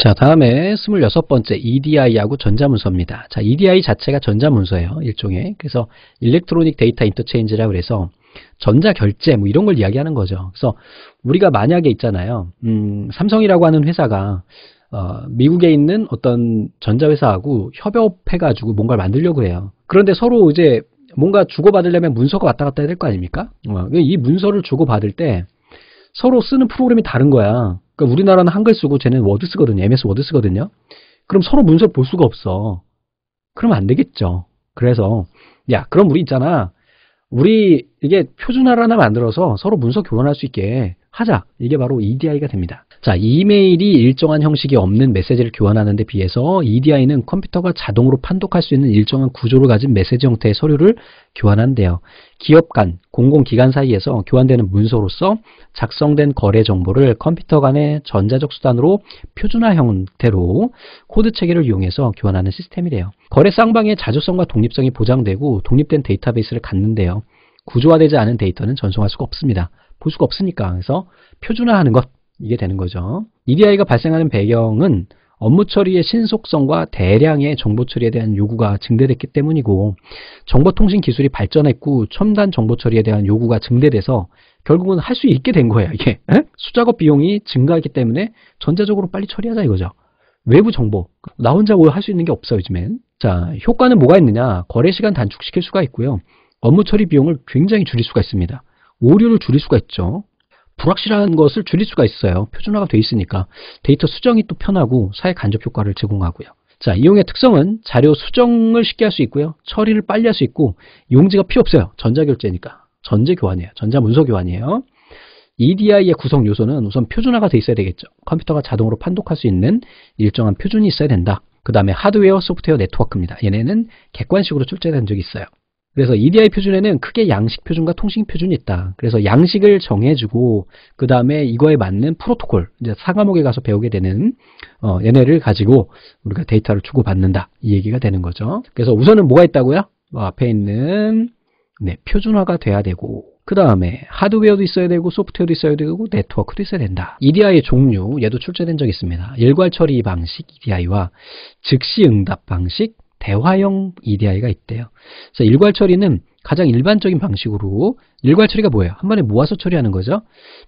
자, 다음에 26번째 EDI하고 전자문서입니다. 자, EDI 자체가 전자문서예요. 일종의. 그래서 일렉트로닉 데이터 인터체인지라고 해서 전자결제 뭐 이런 걸 이야기하는 거죠. 그래서 우리가 만약에 있잖아요. 음, 삼성이라고 하는 회사가 어, 미국에 있는 어떤 전자회사하고 협업해가지고 뭔가를 만들려고 해요. 그런데 서로 이제 뭔가 주고받으려면 문서가 왔다 갔다 해야 될 거 아닙니까? 어, 이 문서를 주고받을 때 서로 쓰는 프로그램이 다른 거야. 그러니까 우리나라는 한글 쓰고 쟤는 워드 쓰거든요. MS 워드 쓰거든요. 그럼 서로 문서 볼 수가 없어. 그러면 안 되겠죠. 그래서 야 그럼 우리 있잖아. 우리 이게 표준화를 하나 만들어서 서로 문서 교환할 수 있게 하자. 이게 바로 EDI가 됩니다. 자, 이메일이 일정한 형식이 없는 메시지를 교환하는 데 비해서 EDI는 컴퓨터가 자동으로 판독할 수 있는 일정한 구조를 가진 메시지 형태의 서류를 교환한대요. 기업 간, 공공기관 사이에서 교환되는 문서로서 작성된 거래 정보를 컴퓨터 간의 전자적 수단으로 표준화 형태로 코드 체계를 이용해서 교환하는 시스템이래요. 거래 쌍방의 자주성과 독립성이 보장되고 독립된 데이터베이스를 갖는데요. 구조화되지 않은 데이터는 전송할 수가 없습니다. 볼 수가 없으니까. 그래서 표준화하는 것, 이게 되는 거죠. EDI가 발생하는 배경은 업무 처리의 신속성과 대량의 정보 처리에 대한 요구가 증대됐기 때문이고 정보통신 기술이 발전했고 첨단 정보 처리에 대한 요구가 증대돼서 결국은 할 수 있게 된 거예요 이게 수작업 비용이 증가했기 때문에 전자적으로 빨리 처리하자 이거죠 외부 정보 나 혼자 할 수 있는 게 없어요 요즘엔 자 효과는 뭐가 있느냐 거래 시간 단축시킬 수가 있고요 업무 처리 비용을 굉장히 줄일 수가 있습니다 오류를 줄일 수가 있죠 불확실한 것을 줄일 수가 있어요. 표준화가 돼 있으니까 데이터 수정이 또 편하고 사회 간접 효과를 제공하고요. 자, 이용의 특성은 자료 수정을 쉽게 할 수 있고요. 처리를 빨리 할 수 있고 용지가 필요 없어요. 전자결제니까. 전제 교환이에요. 전자 문서 교환이에요. EDI의 구성 요소는 우선 표준화가 돼 있어야 되겠죠. 컴퓨터가 자동으로 판독할 수 있는 일정한 표준이 있어야 된다. 그 다음에 하드웨어, 소프트웨어, 네트워크입니다. 얘네는 객관식으로 출제된 적이 있어요. 그래서 EDI 표준에는 크게 양식 표준과 통신 표준이 있다. 그래서 양식을 정해주고 그 다음에 이거에 맞는 프로토콜, 이제 상과목에 가서 배우게 되는 어, 얘네를 가지고 우리가 데이터를 주고받는다. 이 얘기가 되는 거죠. 그래서 우선은 뭐가 있다고요? 뭐 앞에 있는 네, 표준화가 돼야 되고 그 다음에 하드웨어도 있어야 되고 소프트웨어도 있어야 되고 네트워크도 있어야 된다. EDI의 종류 얘도 출제된 적이 있습니다. 일괄 처리 방식 EDI와 즉시 응답 방식 대화형 EDI가 있대요. 그래서 일괄 처리는 가장 일반적인 방식으로 일괄 처리가 뭐예요? 한 번에 모아서 처리하는 거죠.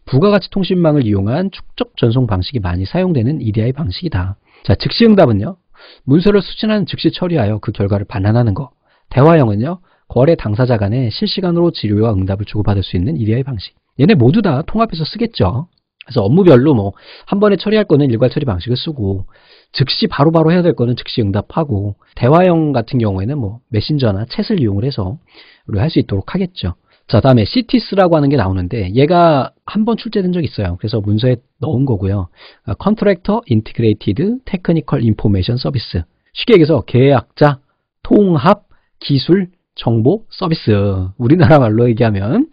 부가가치 통신망을 이용한 축적 전송 방식이 많이 사용되는 EDI 방식이다. 자, 즉시 응답은요. 문서를 수신한 즉시 처리하여 그 결과를 반환하는 거. 대화형은요. 거래 당사자 간에 실시간으로 진료와 응답을 주고받을 수 있는 EDI 방식. 얘네 모두 다 통합해서 쓰겠죠. 그래서 업무별로 뭐 한 번에 처리할 거는 일괄 처리 방식을 쓰고 즉시 바로바로 바로 해야 될 거는 즉시 응답하고 대화형 같은 경우에는 뭐 메신저나 챗을 이용을 해서 우리 가할 수 있도록 하겠죠. 자 다음에 c t s 라고 하는 게 나오는데 얘가 한 번 출제된 적이 있어요. 그래서 문서에 넣은 거고요. 아, Contractor Integrated 컨트 c 터인 i 그레이티드 테크니컬 인포메이션 서비스 쉽게 얘기해서 계약자 통합 기술 정보 서비스 우리나라 말로 얘기하면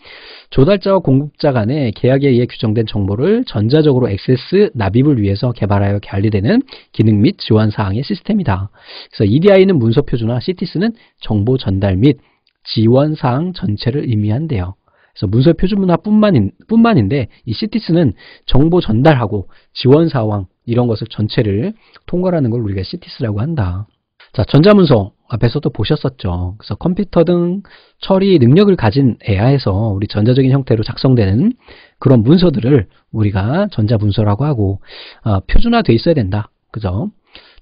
조달자와 공급자 간의 계약에 의해 규정된 정보를 전자적으로 액세스, 납입을 위해서 개발하여 관리되는 기능 및 지원 사항의 시스템이다. 그래서 EDI는 문서 표준화, CTS는 정보 전달 및 지원 사항 전체를 의미한대요. 그래서 문서 표준문화뿐만 뿐만인데 이 CTS는 정보 전달하고 지원 사항 이런 것을 전체를 통괄하는 걸 우리가 CTS라고 한다. 자, 전자문서 앞에서도 보셨었죠. 그래서 컴퓨터 등 처리 능력을 가진 AI에서 우리 전자적인 형태로 작성되는 그런 문서들을 우리가 전자문서라고 하고 어, 표준화돼 있어야 된다. 그죠?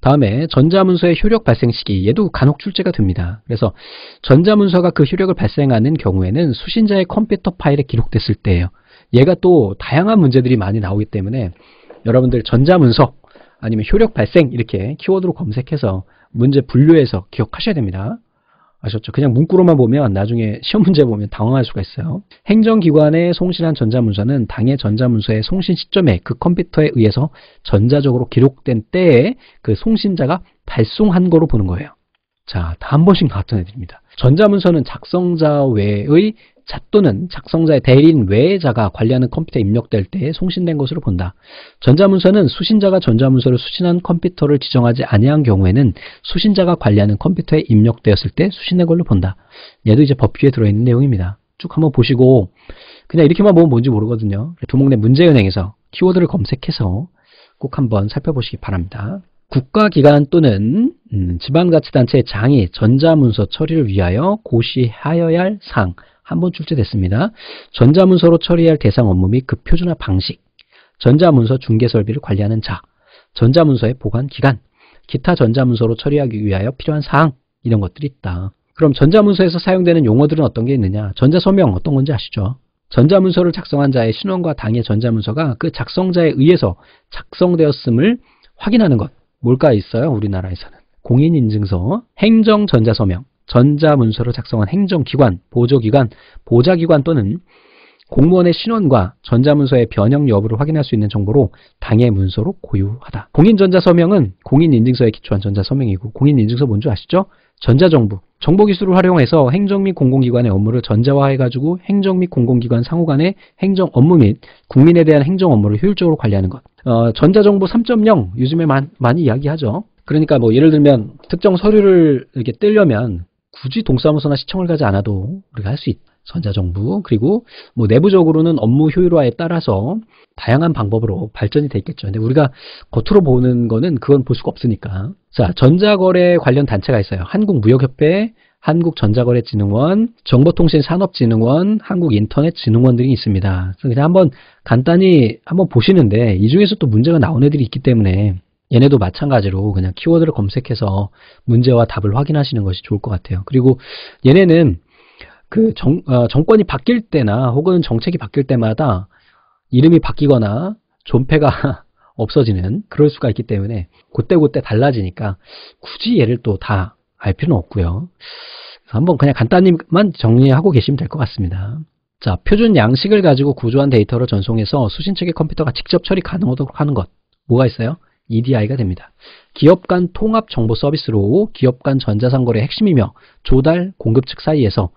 다음에 전자문서의 효력 발생 시기 얘도 간혹 출제가 됩니다. 그래서 전자문서가 그 효력을 발생하는 경우에는 수신자의 컴퓨터 파일에 기록됐을 때예요. 얘가 또 다양한 문제들이 많이 나오기 때문에 여러분들 전자문서 아니면 효력 발생 이렇게 키워드로 검색해서 문제 분류해서 기억하셔야 됩니다. 아셨죠? 그냥 문구로만 보면 나중에 시험 문제 보면 당황할 수가 있어요. 행정기관에 송신한 전자문서는 당의 전자문서의 송신 시점에 그 컴퓨터에 의해서 전자적으로 기록된 때에 그 송신자가 발송한 거로 보는 거예요. 자, 다 한 번씩 나왔던 애들입니다. 전자문서는 작성자 외의 자 또는 작성자의 대리인 외의 자가 관리하는 컴퓨터에 입력될 때에 송신된 것으로 본다. 전자문서는 수신자가 전자문서를 수신한 컴퓨터를 지정하지 아니한 경우에는 수신자가 관리하는 컴퓨터에 입력되었을 때 수신된 걸로 본다. 얘도 이제 법규에 들어있는 내용입니다. 쭉 한번 보시고 그냥 이렇게만 보면 뭔지 모르거든요. 두목내 문제은행에서 키워드를 검색해서 꼭 한번 살펴보시기 바랍니다. 국가기관 또는 음, 지방자치단체의 장이 전자문서 처리를 위하여 고시하여야 할 사항 한번 출제됐습니다. 전자문서로 처리할 대상 업무 및 그 표준화 방식, 전자문서 중개 설비를 관리하는 자, 전자문서의 보관 기간, 기타 전자문서로 처리하기 위하여 필요한 사항 이런 것들이 있다. 그럼 전자문서에서 사용되는 용어들은 어떤 게 있느냐? 전자서명 어떤 건지 아시죠? 전자문서를 작성한 자의 신원과 당의 전자문서가 그 작성자에 의해서 작성되었음을 확인하는 것. 뭘까 있어요? 우리나라에서는. 공인인증서, 행정전자서명, 전자문서로 작성한 행정기관, 보조기관, 보좌기관 또는 공무원의 신원과 전자문서의 변형 여부를 확인할 수 있는 정보로 당해 문서로 고유하다. 공인전자서명은 공인인증서에 기초한 전자서명이고 공인인증서 뭔지 아시죠? 전자정부, 정보기술을 활용해서 행정 및 공공기관의 업무를 전자화해가지고 행정 및 공공기관 상호 간의 행정 업무 및 국민에 대한 행정 업무를 효율적으로 관리하는 것. 어, 전자정보 3.0 요즘에 많, 많이 이야기하죠. 그러니까 뭐 예를 들면 특정 서류를 이렇게 떼려면 굳이 동사무소나 시청을 가지 않아도 우리가 할 수 있다. 전자정부 그리고 뭐 내부적으로는 업무 효율화에 따라서 다양한 방법으로 발전이 돼 있겠죠. 근데 우리가 겉으로 보는 거는 그건 볼 수가 없으니까. 자, 전자거래 관련 단체가 있어요. 한국무역협회, 한국전자거래진흥원, 정보통신산업진흥원, 한국인터넷진흥원 등이 있습니다. 그래서 그냥 한번 간단히 한번 보시는데 이 중에서 또 문제가 나온 애들이 있기 때문에 얘네도 마찬가지로 그냥 키워드를 검색해서 문제와 답을 확인하시는 것이 좋을 것 같아요. 그리고 얘네는 그 정, 어, 정권이 바뀔 때나 혹은 정책이 바뀔 때마다 이름이 바뀌거나 존폐가 없어지는 그럴 수가 있기 때문에 그때그때 달라지니까 굳이 얘를 또 다 알 필요는 없고요. 한번 그냥 간단히만 정리하고 계시면 될 것 같습니다. 자, 표준 양식을 가지고 구조한 데이터를 전송해서 수신 측의 컴퓨터가 직접 처리 가능하도록 하는 것. 뭐가 있어요? EDI가 됩니다. 기업 간 통합 정보 서비스로 기업 간 전자상거래 핵심이며 조달 공급 측 사이에서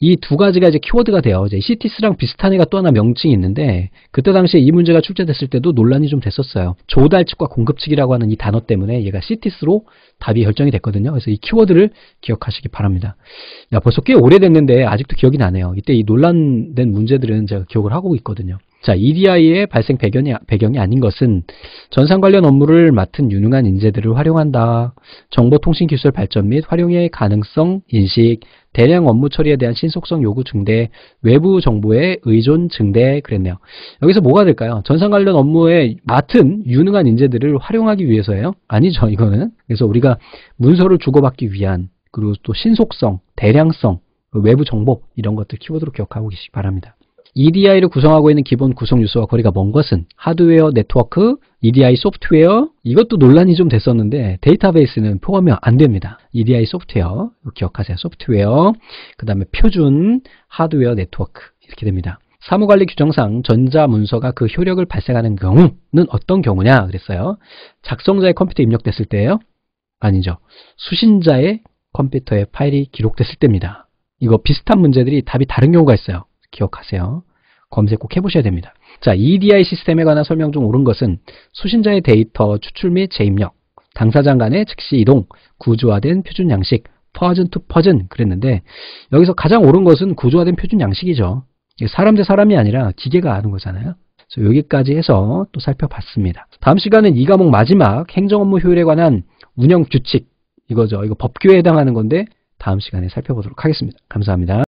이 두 가지가 이제 키워드가 돼요. 이제 CTS랑 비슷한 애가 또 하나 명칭이 있는데 그때 당시에 이 문제가 출제됐을 때도 논란이 좀 됐었어요. 조달 측과 공급 측이라고 하는 이 단어 때문에 얘가 CTS로 답이 결정이 됐거든요. 그래서 이 키워드를 기억하시기 바랍니다. 야, 벌써 꽤 오래됐는데 아직도 기억이 나네요. 이때 이 논란된 문제들은 제가 기억을 하고 있거든요. 자, EDI의 발생 배경이, 배경이 아닌 것은 전산 관련 업무를 맡은 유능한 인재들을 활용한다. 정보통신 기술 발전 및 활용의 가능성, 인식, 대량 업무 처리에 대한 신속성 요구 증대, 외부 정보의 의존 증대 그랬네요. 여기서 뭐가 될까요? 전산 관련 업무에 맡은 유능한 인재들을 활용하기 위해서예요? 아니죠, 이거는. 그래서 우리가 문서를 주고받기 위한 그리고 또 신속성, 대량성, 외부 정보 이런 것들 키워드로 기억하고 계시기 바랍니다. EDI를 구성하고 있는 기본 구성 요소와 거리가 먼 것은 하드웨어, 네트워크, EDI 소프트웨어 이것도 논란이 좀 됐었는데 데이터베이스는 포함이 안 됩니다. EDI 소프트웨어 기억하세요. 소프트웨어 그 다음에 표준 하드웨어 네트워크 이렇게 됩니다. 사무관리 규정상 전자문서가 그 효력을 발생하는 경우는 어떤 경우냐 그랬어요. 작성자의 컴퓨터에 입력됐을 때예요. 아니죠. 수신자의 컴퓨터에 파일이 기록됐을 때입니다. 이거 비슷한 문제들이 답이 다른 경우가 있어요. 기억하세요. 검색 꼭 해보셔야 됩니다. 자, EDI 시스템에 관한 설명 중 옳은 것은 수신자의 데이터 추출 및 재입력, 당사장 간의 즉시 이동, 구조화된 표준 양식, 퍼즌 투 퍼즌 그랬는데 여기서 가장 옳은 것은 구조화된 표준 양식이죠. 사람 대 사람이 아니라 기계가 아는 거잖아요. 그래서 여기까지 해서 또 살펴봤습니다. 다음 시간은 이 과목 마지막 행정 업무 효율에 관한 운영 규칙 이거죠. 이거 법규에 해당하는 건데 다음 시간에 살펴보도록 하겠습니다. 감사합니다.